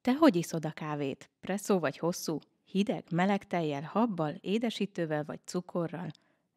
Te hogy iszod a kávét? Presszó vagy hosszú? Hideg, meleg tejjel, habbal, édesítővel vagy cukorral?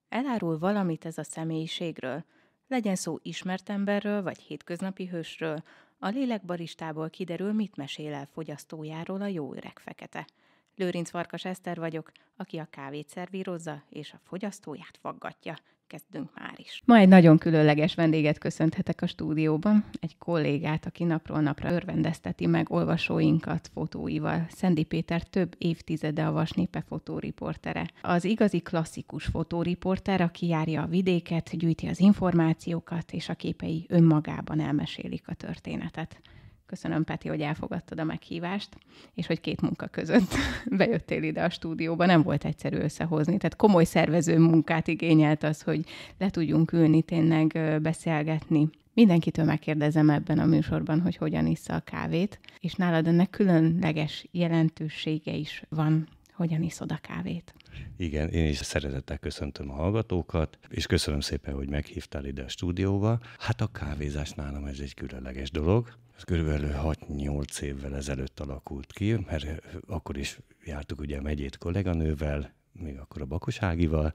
Elárul valamit ez a személyiségről. Legyen szó ismert emberről vagy hétköznapi hősről, a lélekbaristából kiderül, mit mesél el fogyasztójáról a jó öreg fekete. Lőrinc Farkas Eszter vagyok, aki a kávét szervírozza és a fogyasztóját faggatja kezdünk már is. Ma egy nagyon különleges vendéget köszönthetek a stúdióban, egy kollégát, aki napról napra örvendezteti meg olvasóinkat fotóival. Szendi Péter több évtizede a Vasnépe fotóriportere. Az igazi klasszikus fotóriporter, aki járja a vidéket, gyűjti az információkat, és a képei önmagában elmesélik a történetet. Köszönöm, Peti, hogy elfogadtad a meghívást, és hogy két munka között bejöttél ide a stúdióba. Nem volt egyszerű összehozni, tehát komoly szervező munkát igényelt az, hogy le tudjunk ülni, tényleg beszélgetni. Mindenkitől megkérdezem ebben a műsorban, hogy hogyan iszza a kávét, és nálad ennek különleges jelentősége is van, hogyan iszod a kávét. Igen, én is szeretettel köszöntöm a hallgatókat, és köszönöm szépen, hogy meghívtál ide a stúdióba. Hát a kávézás nálam ez egy különleges dolog. Ez körülbelül 6-8 évvel ezelőtt alakult ki, mert akkor is jártuk ugye a megyét kolléganővel, még akkor a Bakoságival,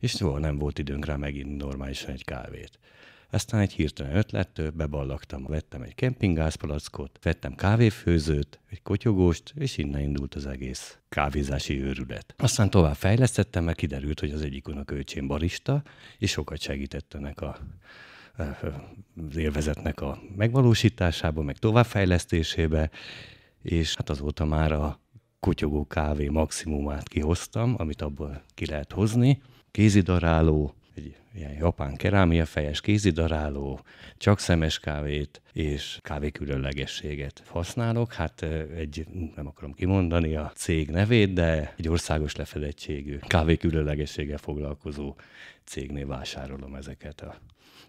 és soha nem volt időnk rá megint normálisan egy kávét. Aztán egy hirtelen ötlettől beballagtam, vettem egy kempinggázpalackot, vettem kávéfőzőt, egy kotyogóst, és innen indult az egész kávézási őrület. Aztán tovább fejlesztettem, mert kiderült, hogy az egyik unokőcsém barista, és sokat segített ennek a az élvezetnek a megvalósításába, meg továbbfejlesztésébe, és hát azóta már a kutyogó kávé maximumát kihoztam, amit abból ki lehet hozni. Kézidaráló, egy ilyen japán kerámia fejes kézidaráló, csak szemes kávét és kávé különlegességet használok. Hát egy, nem akarom kimondani a cég nevét, de egy országos lefedettségű kávé különlegességgel foglalkozó cégnél vásárolom ezeket a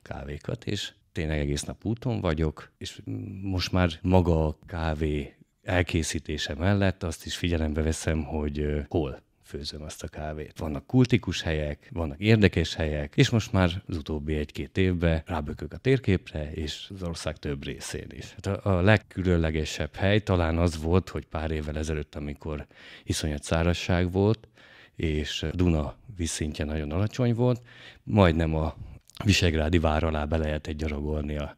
kávékat, és tényleg egész nap úton vagyok, és most már maga a kávé elkészítése mellett azt is figyelembe veszem, hogy hol főzöm azt a kávét. Vannak kultikus helyek, vannak érdekes helyek, és most már az utóbbi egy-két évben rábökök a térképre, és az ország több részén is. Hát a, a legkülönlegesebb hely talán az volt, hogy pár évvel ezelőtt, amikor iszonyat szárazság volt, és a Duna vízszintje nagyon alacsony volt, majdnem a Visegrádi vár alá be lehetett gyarogolni a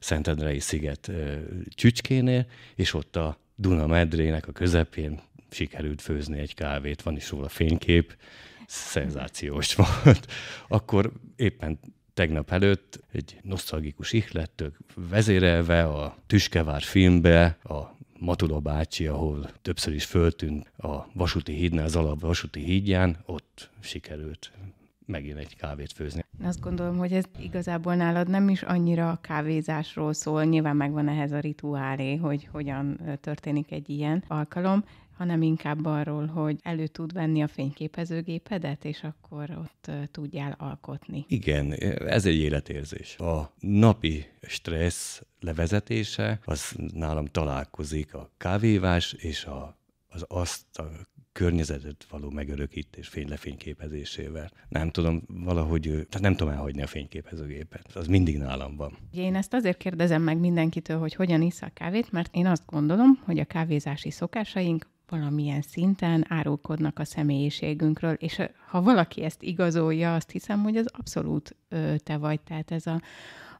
Szentendrei sziget csücskénél, és ott a Duna medrének a közepén sikerült főzni egy kávét, van is róla fénykép, szenzációs volt. Akkor éppen tegnap előtt egy nosztalgikus ihlettől vezérelve a Tüskevár filmbe a Matula bácsi, ahol többször is föltűnt a vasúti hídnál, az alap vasúti hídján, ott sikerült megint egy kávét főzni. Azt gondolom, hogy ez igazából nálad nem is annyira a kávézásról szól, nyilván megvan ehhez a rituálé, hogy hogyan történik egy ilyen alkalom, hanem inkább arról, hogy elő tud venni a fényképezőgépedet, és akkor ott tudjál alkotni. Igen, e, ez egy életérzés. A napi stressz levezetése, az nálam találkozik a kávévás és a, az azt a környezetet való megörökítés fény lefényképezésével. Nem tudom, valahogy, tehát nem tudom elhagyni a fényképezőgépet. Az mindig nálam van. Én ezt azért kérdezem meg mindenkitől, hogy hogyan isz a kávét, mert én azt gondolom, hogy a kávézási szokásaink valamilyen szinten árulkodnak a személyiségünkről, és ha valaki ezt igazolja, azt hiszem, hogy az abszolút ö, te vagy, tehát ez a,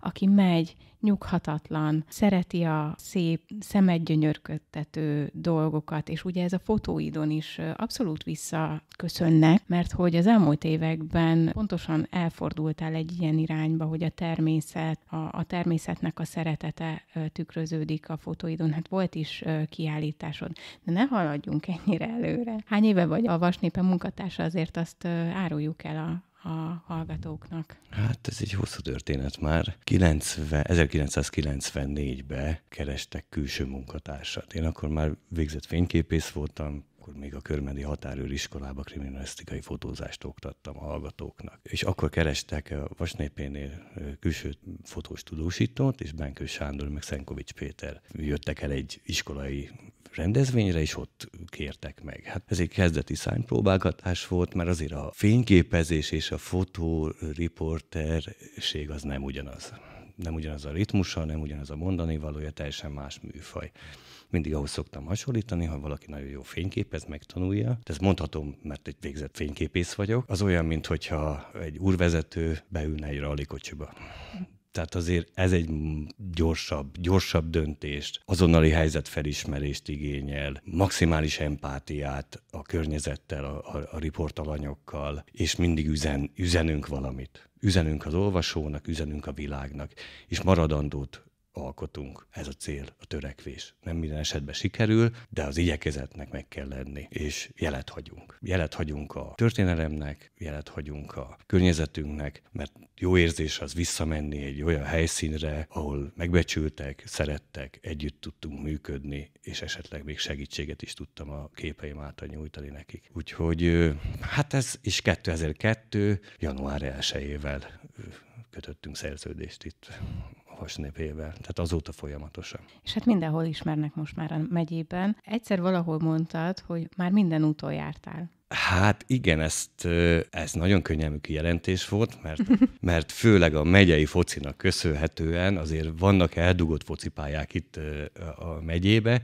aki megy, nyughatatlan, szereti a szép, szemedgyönyörködtető dolgokat, és ugye ez a fotóidon is abszolút visszaköszönnek, mert hogy az elmúlt években pontosan elfordultál egy ilyen irányba, hogy a természet, a, a természetnek a szeretete tükröződik a fotóidon. Hát volt is kiállításod, de ne hallj haladjunk ennyire előre. Hány éve vagy a Vasnépe munkatársa, azért azt áruljuk el a, a hallgatóknak? Hát ez egy hosszú történet már. 90, 1994-ben kerestek külső munkatársat. Én akkor már végzett fényképész voltam, akkor még a Körmendi iskolába kriminalisztikai fotózást oktattam a hallgatóknak. És akkor kerestek a Vasnépénél külső fotós tudósítót, és Benkő Sándor meg Szenkovics Péter jöttek el egy iskolai rendezvényre, és ott kértek meg. Hát ez egy kezdeti szánypróbálgatás volt, mert azért a fényképezés és a fotóriporterség az nem ugyanaz. Nem ugyanaz a ritmusa, nem ugyanaz a mondani valója, teljesen más műfaj mindig ahhoz szoktam hasonlítani, ha valaki nagyon jó fényképez, megtanulja. Ezt mondhatom, mert egy végzett fényképész vagyok. Az olyan, mintha egy úrvezető beülne egy rallikocsiba. Tehát azért ez egy gyorsabb, gyorsabb döntést, azonnali helyzetfelismerést igényel, maximális empátiát a környezettel, a, a, a riportalanyokkal, és mindig üzen, üzenünk valamit. Üzenünk az olvasónak, üzenünk a világnak, és maradandót alkotunk. Ez a cél, a törekvés. Nem minden esetben sikerül, de az igyekezetnek meg kell lenni, és jelet hagyunk. Jelet hagyunk a történelemnek, jelet hagyunk a környezetünknek, mert jó érzés az visszamenni egy olyan helyszínre, ahol megbecsültek, szerettek, együtt tudtunk működni, és esetleg még segítséget is tudtam a képeim által nyújtani nekik. Úgyhogy hát ez is 2002. január 1-ével kötöttünk szerződést itt hasnépével, tehát azóta folyamatosan. És hát mindenhol ismernek most már a megyében. Egyszer valahol mondtad, hogy már minden úton jártál. Hát igen, ezt, ez nagyon könnyelmű kijelentés volt, mert, mert főleg a megyei focinak köszönhetően azért vannak eldugott focipályák itt a megyébe,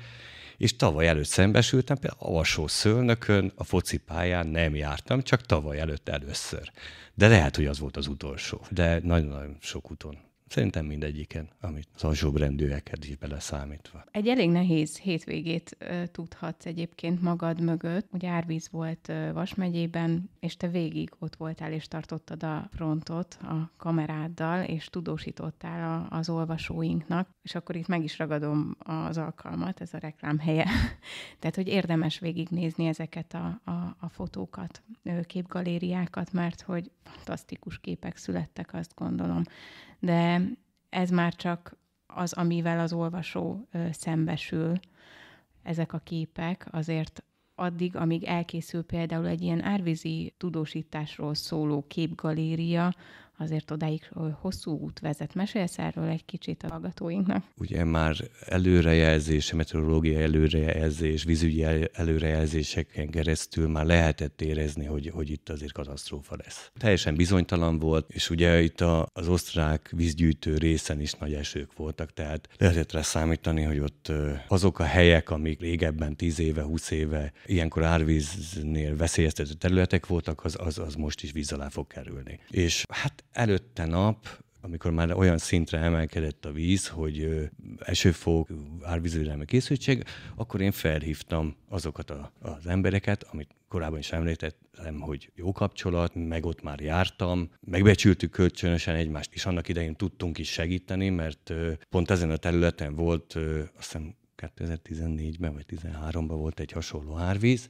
és tavaly előtt szembesültem, például Avasó szőlnökön a focipályán nem jártam, csak tavaly előtt először. De lehet, hogy az volt az utolsó, de nagyon-nagyon sok úton Szerintem mindegyiken, amit az rendőeket is beleszámítva. Egy elég nehéz hétvégét ö, tudhatsz egyébként magad mögött. Ugye árvíz volt ö, Vas megyében, és te végig ott voltál, és tartottad a frontot a kameráddal, és tudósítottál a, az olvasóinknak. És akkor itt meg is ragadom az alkalmat, ez a reklám helye. Tehát, hogy érdemes végignézni ezeket a, a, a fotókat, képgalériákat, mert hogy fantasztikus képek születtek, azt gondolom de ez már csak az, amivel az olvasó szembesül, ezek a képek, azért addig, amíg elkészül például egy ilyen árvízi tudósításról szóló képgaléria, azért odáig hosszú út vezet. Mesélsz erről egy kicsit a hallgatóinknak? Ugye már előrejelzés, meteorológiai előrejelzés, vízügyi előrejelzéseken keresztül már lehetett érezni, hogy, hogy itt azért katasztrófa lesz. Teljesen bizonytalan volt, és ugye itt a, az osztrák vízgyűjtő részen is nagy esők voltak, tehát lehetett rá számítani, hogy ott azok a helyek, amik régebben 10 éve, 20 éve ilyenkor árvíznél veszélyeztető területek voltak, az, az, az most is víz alá fog kerülni. És hát Előtte nap amikor már olyan szintre emelkedett a víz, hogy esőfók, árvízvédelmi készültség, akkor én felhívtam azokat a, az embereket, amit korábban is említettem, hogy jó kapcsolat, meg ott már jártam, megbecsültük kölcsönösen egymást, és annak idején tudtunk is segíteni, mert pont ezen a területen volt, azt hiszem 2014-ben vagy 2013-ban volt egy hasonló árvíz,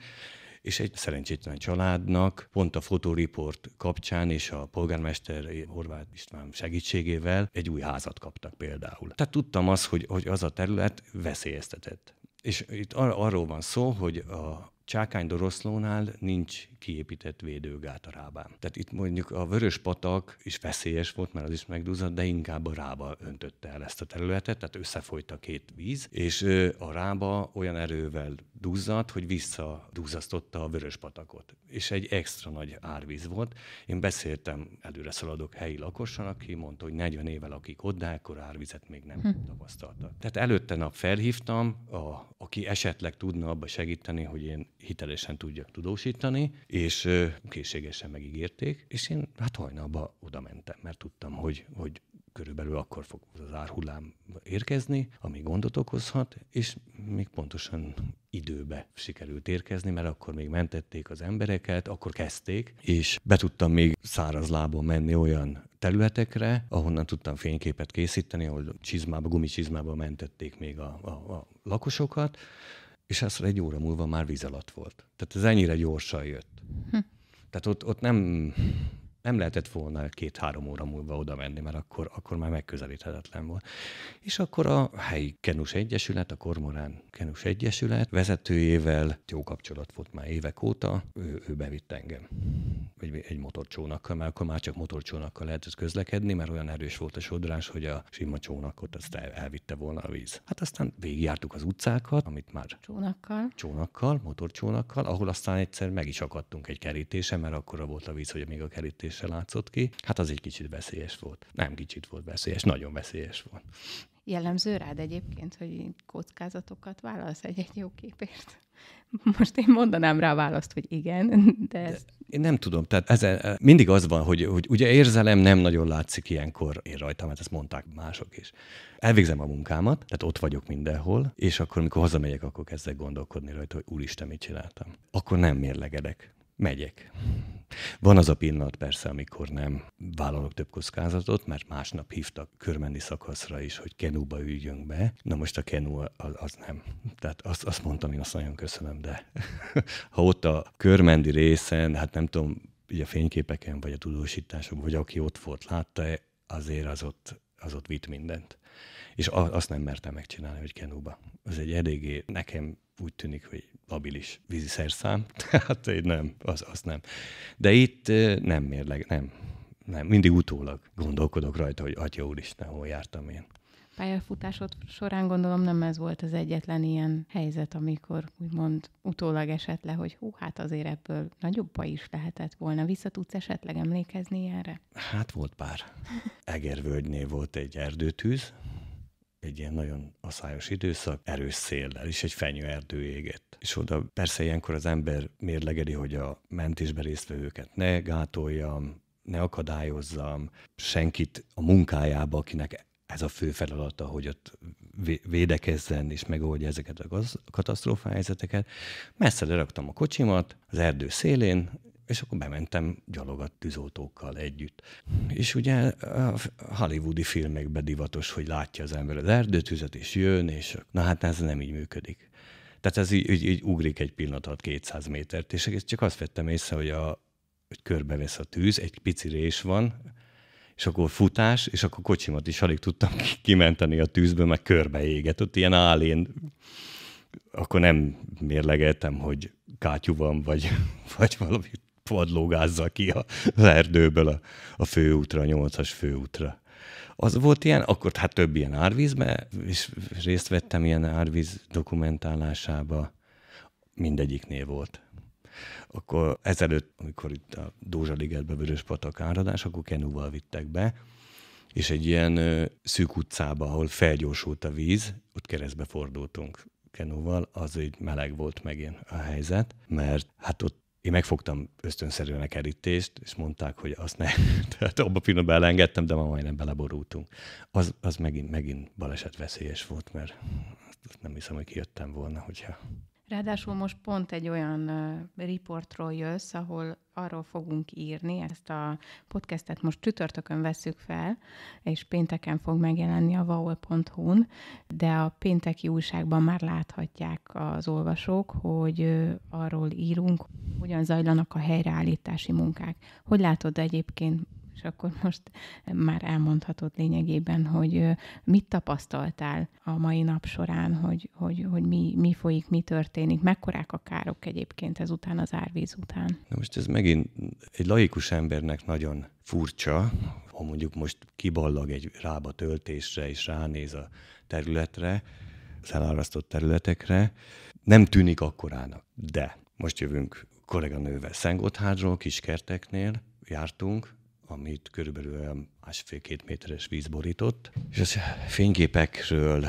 és egy szerencsétlen családnak pont a fotóriport kapcsán és a polgármester Horváth István segítségével egy új házat kaptak például. Tehát tudtam azt, hogy, hogy az a terület veszélyeztetett. És itt ar- arról van szó, hogy a Csákány Doroszlónál nincs kiépített védőgát a rábán. Tehát itt mondjuk a vörös patak is veszélyes volt, mert az is megduzzadt, de inkább a rába öntötte el ezt a területet, tehát összefolyt a két víz, és a rába olyan erővel duzzadt, hogy visszaduzzasztotta a vörös patakot. És egy extra nagy árvíz volt. Én beszéltem, előre szaladok helyi lakossal, aki mondta, hogy 40 éve akik ott, de akkor árvizet még nem hm. tapasztaltak. Tehát előtte nap felhívtam, a, aki esetleg tudna abba segíteni, hogy én hitelesen tudjak tudósítani, és készségesen megígérték, és én hát hajnalba oda mentem, mert tudtam, hogy, hogy körülbelül akkor fog az árhullám érkezni, ami gondot okozhat, és még pontosan időbe sikerült érkezni, mert akkor még mentették az embereket, akkor kezdték, és be tudtam még száraz lábon menni olyan területekre, ahonnan tudtam fényképet készíteni, ahol csizmába, gumicsizmába mentették még a, a, a lakosokat, és aztán egy óra múlva már víz alatt volt. Tehát ez ennyire gyorsan jött. Hm. Tehát ott, ott nem, nem lehetett volna két-három óra múlva oda menni, mert akkor, akkor már megközelíthetetlen volt. És akkor a helyi Kenus Egyesület, a Kormorán Kenus Egyesület vezetőjével jó kapcsolat volt már évek óta, ő, ő bevitt engem egy, egy motorcsónakkal, mert akkor már csak motorcsónakkal lehetett közlekedni, mert olyan erős volt a sodrás, hogy a sima csónakot azt el, elvitte volna a víz. Hát aztán végigjártuk az utcákat, amit már... Csónakkal? Csónakkal, motorcsónakkal, ahol aztán egyszer meg is akadtunk egy kerítése, mert akkor volt a víz, hogy még a kerítés viselkedése látszott ki, hát az egy kicsit veszélyes volt. Nem kicsit volt veszélyes, nagyon veszélyes volt. Jellemző rád egyébként, hogy kockázatokat válasz egy-egy jó képért? Most én mondanám rá választ, hogy igen, de... Ez... de én nem tudom, tehát ezen, eh, mindig az van, hogy, hogy ugye érzelem nem nagyon látszik ilyenkor én rajtam, mert hát ezt mondták mások is. Elvégzem a munkámat, tehát ott vagyok mindenhol, és akkor, amikor hazamegyek, akkor kezdek gondolkodni rajta, hogy úristen, mit csináltam. Akkor nem mérlegedek megyek. Van az a pillanat persze, amikor nem vállalok több kockázatot, mert másnap hívtak körmenni szakaszra is, hogy kenúba üljünk be. Na most a kenú az, az nem. Tehát azt, azt mondtam, én azt nagyon köszönöm, de ha ott a körmendi részen, hát nem tudom, ugye a fényképeken, vagy a tudósításokban, vagy aki ott volt, látta -e, azért az ott, az ott vitt mindent. És azt nem mertem megcsinálni, hogy kenúba. Ez egy eléggé nekem úgy tűnik, hogy vízi víziszerszám, tehát nem, az, az nem. De itt nem mérleg, nem, nem. Mindig utólag gondolkodok rajta, hogy atya úristen, hol jártam én pályafutásod során gondolom nem ez volt az egyetlen ilyen helyzet, amikor úgymond utólag esett le, hogy hú, hát azért ebből nagyobb baj is lehetett volna. Vissza tudsz esetleg emlékezni erre? Hát volt pár. Egervölgynél volt egy erdőtűz, egy ilyen nagyon aszályos időszak, erős széllel, és egy fenyőerdő égett. És oda persze ilyenkor az ember mérlegedi, hogy a mentésbe résztvevőket ne gátoljam, ne akadályozzam, senkit a munkájába, akinek ez a fő feladata, hogy ott védekezzen és megoldja ezeket a katasztrófa helyzeteket. Messze leraktam a kocsimat az erdő szélén, és akkor bementem gyalogat tűzoltókkal együtt. És ugye a hollywoodi filmekben divatos, hogy látja az ember az erdőtüzet, és jön, és na hát ez nem így működik. Tehát ez így, így, így ugrik egy pillanat alatt 200 métert, és csak azt vettem észre, hogy, a, hogy körbevesz a tűz, egy pici rés van, és akkor futás, és akkor kocsimat is alig tudtam kimenteni a tűzből, meg körbe éget. Ott ilyen állén akkor nem mérlegeltem, hogy kátyú van, vagy, vagy valami vadlógázza ki a, az erdőből a, a főútra, a nyolcas főútra. Az volt ilyen, akkor hát több ilyen árvízbe, és részt vettem ilyen árvíz dokumentálásába, mindegyiknél volt. Akkor ezelőtt, amikor itt a Ligetbe Vörös Patak áradás, akkor kenúval vittek be, és egy ilyen szűk utcába, ahol felgyorsult a víz, ott keresztbe fordultunk kenúval, az így meleg volt ilyen a helyzet, mert hát ott én megfogtam ösztönszerűen a kerítést, és mondták, hogy azt ne. Tehát abban a pillanatban elengedtem, de ma majdnem beleborultunk. Az, az megint, megint baleset veszélyes volt, mert nem hiszem, hogy kijöttem volna, hogyha Ráadásul most pont egy olyan uh, riportról jössz, ahol arról fogunk írni, ezt a podcastet most csütörtökön veszük fel, és pénteken fog megjelenni a vaol.hu-n, de a pénteki újságban már láthatják az olvasók, hogy uh, arról írunk, hogyan zajlanak a helyreállítási munkák. Hogy látod egyébként, és akkor most már elmondhatod lényegében, hogy mit tapasztaltál a mai nap során, hogy, hogy, hogy mi, mi folyik, mi történik, mekkorák a károk egyébként ezután az árvíz után. Na most ez megint egy laikus embernek nagyon furcsa, ha mondjuk most kiballag egy rába töltésre, és ránéz a területre, az elárasztott területekre, nem tűnik akkorának. De most jövünk kolléganővel Szentgotthárdról, kiskerteknél jártunk, amit körülbelül másfél-két méteres víz borított, és az fényképekről,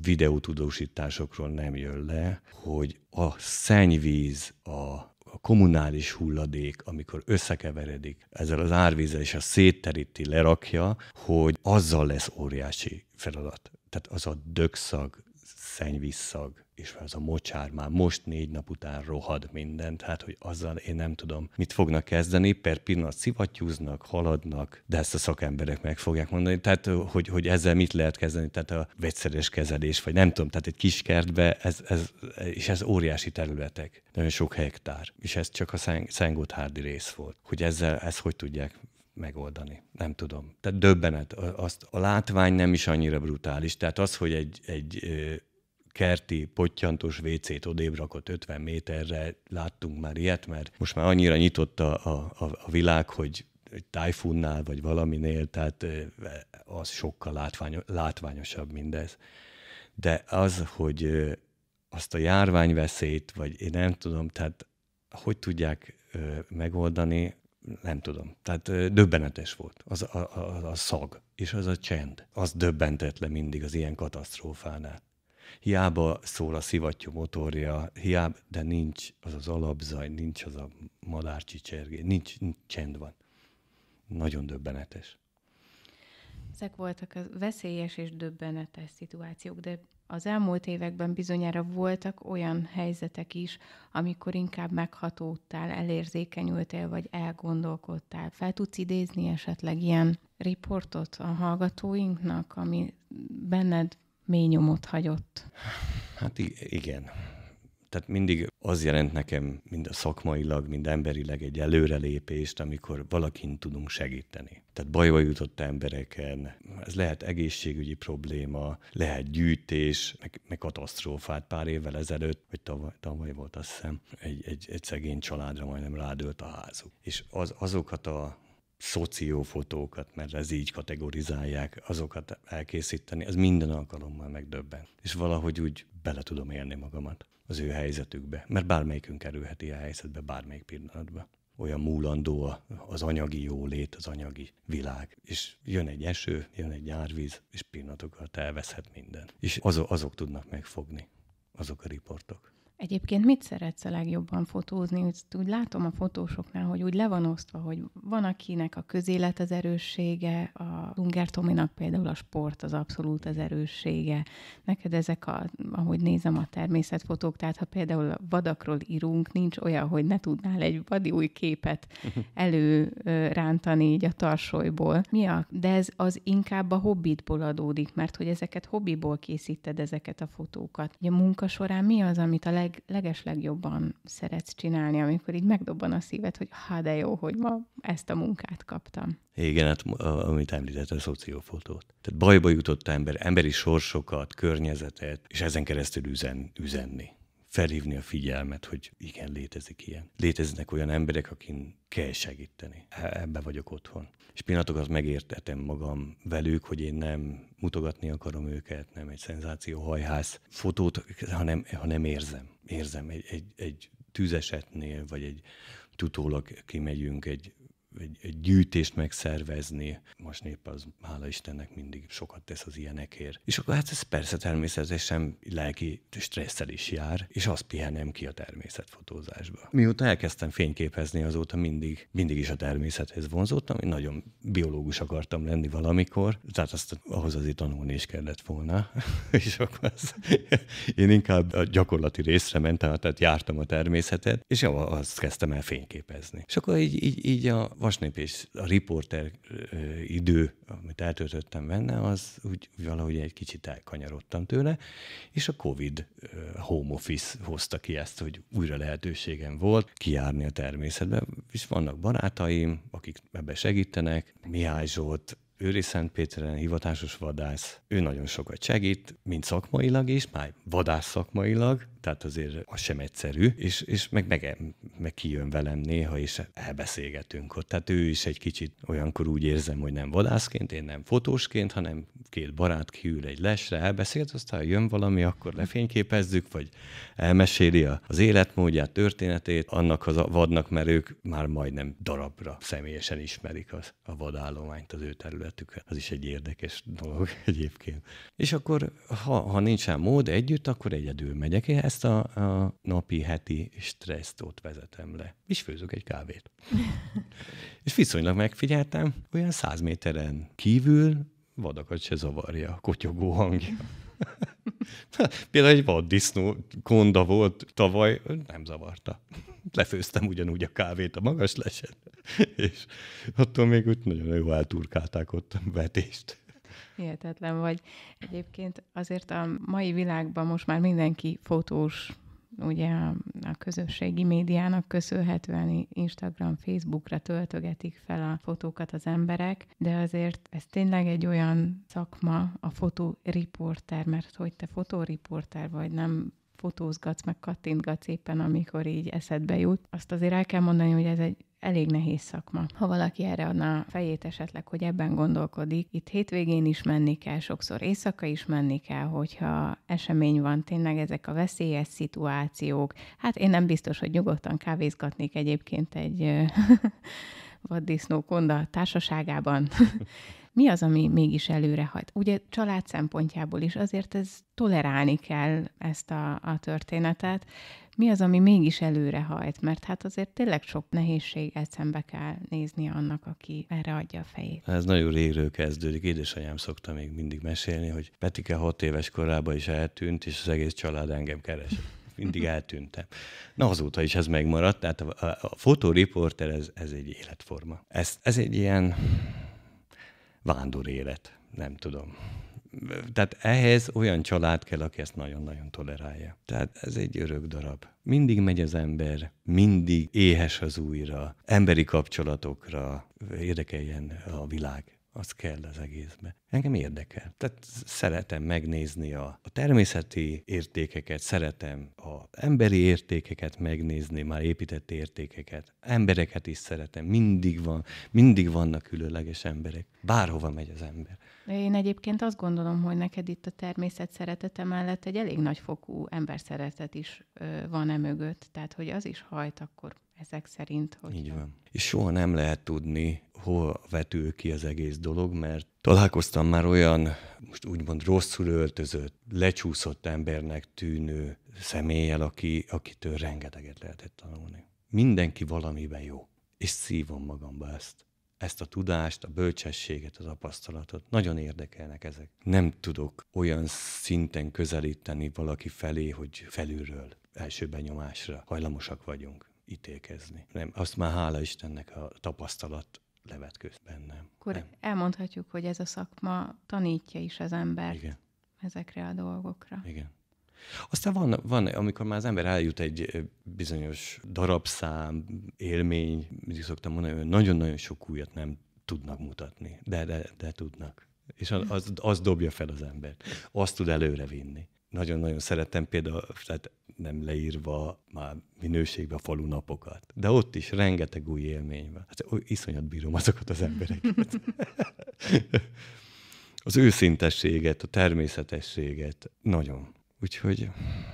videótudósításokról nem jön le, hogy a szennyvíz, a a kommunális hulladék, amikor összekeveredik ezzel az árvízzel, és a szétteríti, lerakja, hogy azzal lesz óriási feladat. Tehát az a dögszag, szennyvízszag, és az a mocsár már most négy nap után rohad minden, hát hogy azzal én nem tudom, mit fognak kezdeni, per pillanat szivattyúznak, haladnak, de ezt a szakemberek meg fogják mondani, tehát hogy, hogy ezzel mit lehet kezdeni, tehát a vegyszeres kezelés, vagy nem tudom, tehát egy kis kertbe, ez, ez, és ez óriási területek, nagyon sok hektár, és ez csak a Szengóthárdi rész volt, hogy ezzel ezt hogy tudják megoldani. Nem tudom. Tehát döbbenet. Azt, a látvány nem is annyira brutális. Tehát az, hogy egy, egy kerti pottyantos WC-t odébb rakott 50 méterre, láttunk már ilyet, mert most már annyira nyitott a, a, a világ, hogy egy tájfunnál vagy valaminél, tehát az sokkal látványo, látványosabb mindez. De az, hogy azt a járványveszélyt, vagy én nem tudom, tehát hogy tudják megoldani, nem tudom. Tehát döbbenetes volt az a, a, a szag, és az a csend. Az döbbentett le mindig az ilyen katasztrófánál. Hiába szól a szivattyú motorja, hiába, de nincs az az alapzaj, nincs az a madárcsicsergé, nincs, nincs csend van. Nagyon döbbenetes. Ezek voltak a veszélyes és döbbenetes szituációk, de az elmúlt években bizonyára voltak olyan helyzetek is, amikor inkább meghatódtál, elérzékenyültél, vagy elgondolkodtál. Fel tudsz idézni esetleg ilyen riportot a hallgatóinknak, ami benned mély nyomot hagyott. Hát igen. Tehát mindig az jelent nekem, mind a szakmailag, mind emberileg egy előrelépést, amikor valakin tudunk segíteni. Tehát bajba jutott embereken, ez lehet egészségügyi probléma, lehet gyűjtés, meg, meg katasztrófát pár évvel ezelőtt, vagy tavaly, tavaly volt azt hiszem, egy, egy, egy szegény családra majdnem rádőlt a házuk. És az, azokat a szociófotókat, mert ez így kategorizálják, azokat elkészíteni, az minden alkalommal megdöbben. És valahogy úgy bele tudom élni magamat az ő helyzetükbe, mert bármelyikünk kerülheti a helyzetbe bármelyik pillanatban. Olyan múlandó az anyagi jólét, az anyagi világ. És jön egy eső, jön egy árvíz, és pillanatokat elveszhet minden. És azok, azok tudnak megfogni, azok a riportok. Egyébként mit szeretsz a legjobban fotózni? Úgy, úgy látom a fotósoknál, hogy úgy le van osztva, hogy van akinek a közélet az erőssége, a Dunger Tominak például a sport az abszolút az erőssége. Neked ezek, a, ahogy nézem a természetfotók, tehát ha például a vadakról írunk, nincs olyan, hogy ne tudnál egy vadi új képet előrántani így a tarsolyból. Mi a? De ez az inkább a hobbitból adódik, mert hogy ezeket hobbiból készíted, ezeket a fotókat. Ugye a munka során mi az, amit a leg leg, legeslegjobban szeretsz csinálni, amikor így megdobban a szíved, hogy hát de jó, hogy ma ezt a munkát kaptam. Igen, hát amit említett a szociófotót. Tehát bajba jutott ember, emberi sorsokat, környezetet, és ezen keresztül üzen, üzenni felhívni a figyelmet, hogy igen, létezik ilyen. Léteznek olyan emberek, akin kell segíteni. E, ebbe vagyok otthon. És pillanatokat megértetem magam velük, hogy én nem mutogatni akarom őket, nem egy szenzációhajház fotót, hanem, hanem érzem érzem egy, egy, egy tűzesetnél, vagy egy tutólag kimegyünk egy egy, egy gyűjtést megszervezni. Most nép az, hála Istennek, mindig sokat tesz az ilyenekért. És akkor hát ez persze természetesen lelki stresszel is jár, és azt pihenem ki a természetfotózásba. Mióta elkezdtem fényképezni, azóta mindig, mindig is a természethez vonzottam, én nagyon biológus akartam lenni valamikor, tehát azt ahhoz azért tanulni is kellett volna, és akkor az, én inkább a gyakorlati részre mentem, tehát jártam a természetet, és jó, azt kezdtem el fényképezni. És akkor így, így, így a, vasnép és a riporter idő, amit eltöltöttem benne, az úgy valahogy egy kicsit elkanyarodtam tőle, és a Covid home office hozta ki ezt, hogy újra lehetőségem volt kijárni a természetbe, és vannak barátaim, akik ebbe segítenek, Mihály Zsolt, Őri Péteren hivatásos vadász. Ő nagyon sokat segít, mint szakmailag is, már vadász szakmailag, tehát azért az sem egyszerű, és, és meg, meg, meg kijön velem néha, és elbeszélgetünk ott. Tehát ő is egy kicsit olyankor úgy érzem, hogy nem vadászként, én nem fotósként, hanem két barát kiül egy lesre, elbeszélt, aztán jön valami, akkor lefényképezzük, vagy elmeséli az életmódját, történetét annak az a vadnak, mert ők már majdnem darabra személyesen ismerik az, a vadállományt, az ő területét életükre. Az is egy érdekes dolog egyébként. És akkor, ha, ha nincsen mód együtt, akkor egyedül megyek. Én ezt a, a napi, heti stresszt ott vezetem le. És főzök egy kávét. és viszonylag megfigyeltem, olyan száz méteren kívül vadakat se zavarja a kotyogó hangja. Például egy vaddisznó konda volt tavaly, nem zavarta lefőztem ugyanúgy a kávét a magas lesen, és attól még úgy nagyon jó elturkálták ott a vetést. Hihetetlen vagy. Egyébként azért a mai világban most már mindenki fotós, ugye a, a közösségi médiának köszönhetően Instagram, Facebookra töltögetik fel a fotókat az emberek, de azért ez tényleg egy olyan szakma, a fotóriporter, mert hogy te fotóriporter vagy, nem fotózgatsz, meg kattintgatsz éppen, amikor így eszedbe jut. Azt azért el kell mondani, hogy ez egy elég nehéz szakma. Ha valaki erre adna fejét esetleg, hogy ebben gondolkodik, itt hétvégén is menni kell, sokszor éjszaka is menni kell, hogyha esemény van, tényleg ezek a veszélyes szituációk. Hát én nem biztos, hogy nyugodtan kávézgatnék egyébként egy vaddisznó konda társaságában. mi az, ami mégis előrehajt? Ugye család szempontjából is azért ez tolerálni kell ezt a, a történetet. Mi az, ami mégis előrehajt? Mert hát azért tényleg sok nehézséggel szembe kell nézni annak, aki erre adja a fejét. Ez nagyon régről kezdődik. Édesanyám szokta még mindig mesélni, hogy Petike hat éves korában is eltűnt, és az egész család engem keres. mindig eltűntem. Na azóta is ez megmaradt, tehát a, a, a fotoriporter ez, ez egy életforma. Ez, ez egy ilyen vándor élet, nem tudom. Tehát ehhez olyan család kell, aki ezt nagyon-nagyon tolerálja. Tehát ez egy örök darab. Mindig megy az ember, mindig éhes az újra, emberi kapcsolatokra érdekeljen a világ az kell az egészbe. Engem érdekel. Tehát szeretem megnézni a, a természeti értékeket, szeretem a emberi értékeket megnézni, már épített értékeket. Embereket is szeretem, mindig van, mindig vannak különleges emberek. Bárhova megy az ember. Én egyébként azt gondolom, hogy neked itt a természet szeretete mellett egy elég nagyfokú szeretet is van e mögött. tehát hogy az is hajt akkor ezek szerint. Hogy Így van. És soha nem lehet tudni, hova vetül ki az egész dolog, mert találkoztam már olyan, most úgymond rosszul öltözött, lecsúszott embernek tűnő személlyel, aki, akitől rengeteget lehetett tanulni. Mindenki valamiben jó, és szívom magamba ezt. Ezt a tudást, a bölcsességet, a tapasztalatot. Nagyon érdekelnek ezek. Nem tudok olyan szinten közelíteni valaki felé, hogy felülről, első benyomásra hajlamosak vagyunk ítélkezni. Nem, azt már hála Istennek a tapasztalat levetkőzt bennem. Akkor Nem. elmondhatjuk, hogy ez a szakma tanítja is az embert Igen. ezekre a dolgokra. Igen. Aztán van, van, amikor már az ember eljut egy bizonyos darabszám, élmény, mindig szoktam mondani, hogy nagyon-nagyon sok újat nem tudnak mutatni, de, de, de tudnak. És az, az, az dobja fel az embert. Azt tud előre vinni nagyon-nagyon szeretem például, tehát nem leírva már minőségbe a falu napokat, de ott is rengeteg új élmény van. Hát iszonyat bírom azokat az embereket. az őszintességet, a természetességet, nagyon. Úgyhogy,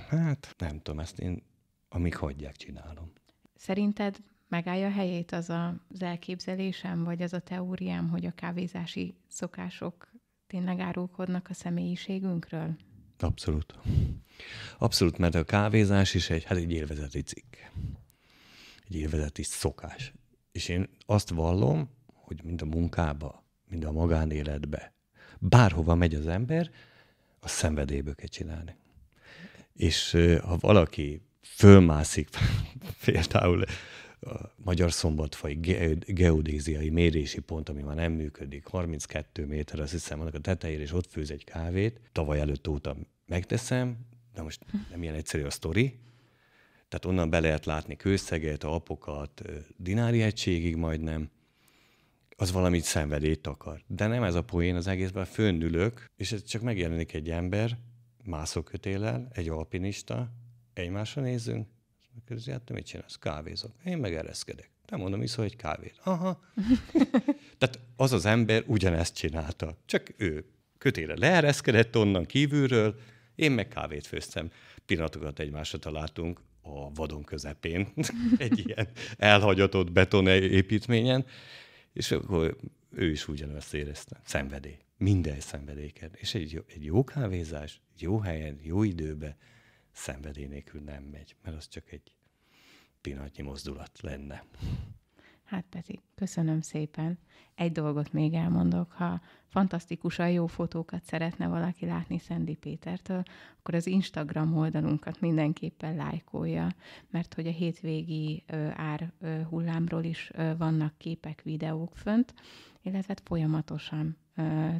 hát nem tudom, ezt én amíg hagyják, csinálom. Szerinted megállja a helyét az a, az elképzelésem, vagy az a teóriám, hogy a kávézási szokások tényleg árulkodnak a személyiségünkről? Abszolút. Abszolút, mert a kávézás is egy, hát egy élvezeti cikk. Egy élvezeti szokás. És én azt vallom, hogy mind a munkába, mind a magánéletbe, bárhova megy az ember, a szenvedélyből kell csinálni. És ha valaki fölmászik, például a Magyar Szombatfai geodéziai mérési pont, ami már nem működik, 32 méter, azt hiszem, annak a tetejére, és ott főz egy kávét. Tavaly előtt óta megteszem, de most nem ilyen egyszerű a sztori, tehát onnan be lehet látni kőszeget, apokat, dinári egységig majdnem, az valamit szenvedélyt akar. De nem ez a poén, az egészben fönnülök, és ez csak megjelenik egy ember, mászókötélel, egy alpinista, egymásra nézünk, és hát te mit csinálsz? Kávézok. Én meg ereszkedek. Nem mondom, hogy egy kávét. Aha. Tehát az az ember ugyanezt csinálta, csak ő kötére leereszkedett onnan kívülről, én meg kávét főztem. Pillanatokat egymásra találtunk a vadon közepén, egy ilyen elhagyatott beton építményen, és akkor ő is ugyanazt érezte. Szenvedély. Minden szenvedélyed. És egy, jó, egy jó kávézás, jó helyen, jó időben szenvedély nélkül nem megy, mert az csak egy pillanatnyi mozdulat lenne. Hát pedig, köszönöm szépen. Egy dolgot még elmondok, ha fantasztikusan jó fotókat szeretne valaki látni Szendi Pétertől, akkor az Instagram oldalunkat mindenképpen lájkolja, mert hogy a hétvégi ár hullámról is vannak képek, videók fönt, illetve folyamatosan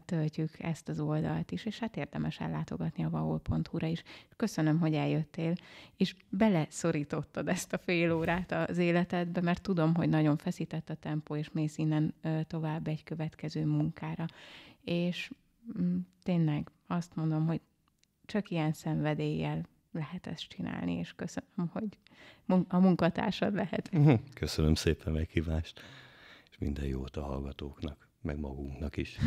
töltjük ezt az oldalt is, és hát érdemes ellátogatni a vaol.hu-ra is. Köszönöm, hogy eljöttél, és beleszorítottad ezt a fél órát az életedbe, mert tudom, hogy nagyon feszített a tempó, és mész innen tovább egy következő munkára. És mm, tényleg azt mondom, hogy csak ilyen szenvedéllyel lehet ezt csinálni, és köszönöm, hogy a munkatársad lehet. Mhm. Köszönöm szépen meghívást, és minden jót a hallgatóknak meg magunknak is.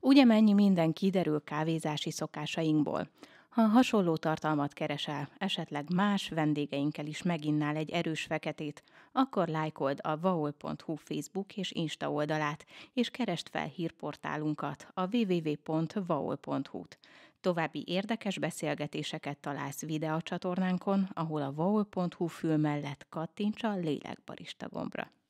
Ugye mennyi minden kiderül kávézási szokásainkból. Ha hasonló tartalmat keresel, esetleg más vendégeinkkel is meginnál egy erős feketét, akkor lájkold a vaol.hu Facebook és Insta oldalát, és kerest fel hírportálunkat, a www.vaol.hu-t. További érdekes beszélgetéseket találsz videócsatornánkon, ahol a vaol.hu fül mellett kattints a lélekbarista gombra.